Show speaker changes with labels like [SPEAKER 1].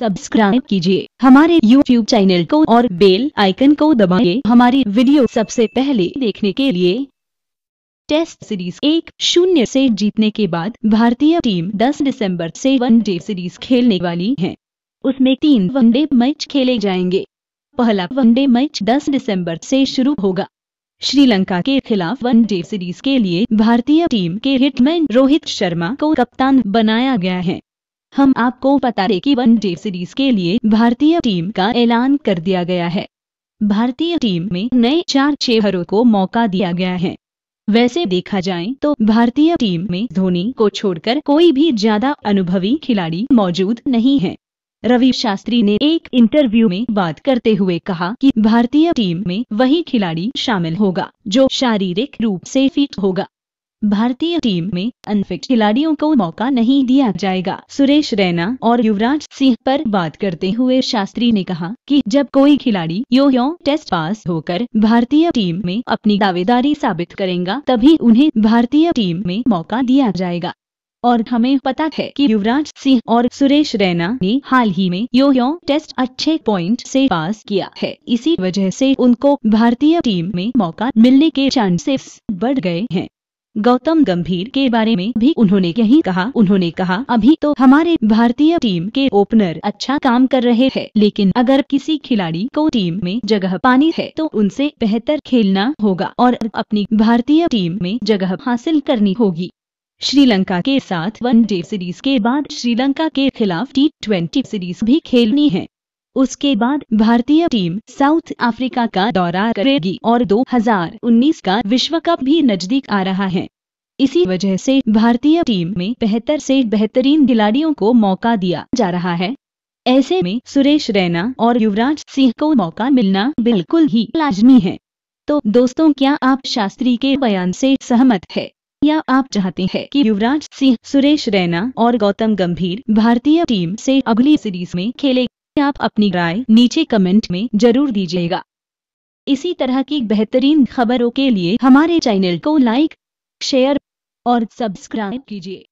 [SPEAKER 1] subscribe कीजिए हमारे YouTube channel को और बेल आइकन को दबाइए हमारी वीडियो सबसे पहले देखने के लिए टेस्ट सीरीज एक शून्य से जीतने के बाद भारतीय टीम 10 दिसंबर से वनडे सीरीज खेलने वाली है उसमें तीन वनडे मैच खेले जाएंगे पहला वनडे मैच 10 दिसंबर से शुरू होगा श्रीलंका के खिलाफ वनडे सीरीज के लिए भारतीय टीम के हिटमैन रोहित शर्मा को कप्तान बनाया गया है हम आपको बता रहे कि वन डे सीरीज के लिए भारतीय टीम का ऐलान कर दिया गया है भारतीय टीम में नए चार चेहरों को मौका दिया गया है वैसे देखा जाए तो भारतीय टीम में धोनी को छोड़कर कोई भी ज्यादा अनुभवी खिलाड़ी मौजूद नहीं है रवि शास्त्री ने एक इंटरव्यू में बात करते हुए कहा कि भारतीय टीम में वही खिलाड़ी शामिल होगा जो शारीरिक रूप से फिट होगा भारतीय टीम में अनफिट खिलाड़ियों को मौका नहीं दिया जाएगा सुरेश रैना और युवराज सिंह पर बात करते हुए शास्त्री ने कहा कि जब कोई खिलाड़ी यो यो टेस्ट पास होकर भारतीय टीम में अपनी दावेदारी साबित करेगा तभी उन्हें भारतीय टीम में मौका दिया जाएगा और हमें पता है कि युवराज सिंह और सुरेश रैना ने हाल ही में यो यो टेस्ट अच्छे पॉइंट से पास किया है इसी वजह से उनको भारतीय टीम में मौका मिलने के चांसेस बढ़ गए हैं गौतम गंभीर के बारे में भी उन्होंने यही कहा उन्होंने कहा अभी तो हमारे भारतीय टीम के ओपनर अच्छा काम कर रहे हैं लेकिन अगर किसी खिलाड़ी को टीम में जगह पानी है तो उनसे बेहतर खेलना होगा और अपनी भारतीय टीम में जगह हासिल करनी होगी श्रीलंका के साथ वनडे सीरीज के बाद श्रीलंका के खिलाफ टी ट्वेंटी सीरीज भी खेलनी है उसके बाद भारतीय टीम साउथ अफ्रीका का दौरा करेगी और 2019 का विश्व कप भी नजदीक आ रहा है इसी वजह से भारतीय टीम में बेहतर से बेहतरीन खिलाड़ियों को मौका दिया जा रहा है ऐसे में सुरेश रैना और युवराज सिंह को मौका मिलना बिल्कुल ही लाजमी है तो दोस्तों क्या आप शास्त्री के बयान से सहमत है या आप चाहते हैं कि युवराज सिंह सुरेश रैना और गौतम गंभीर भारतीय टीम से अगली सीरीज में खेले आप अपनी राय नीचे कमेंट में जरूर दीजिएगा इसी तरह की बेहतरीन खबरों के लिए हमारे चैनल को लाइक शेयर और सब्सक्राइब कीजिए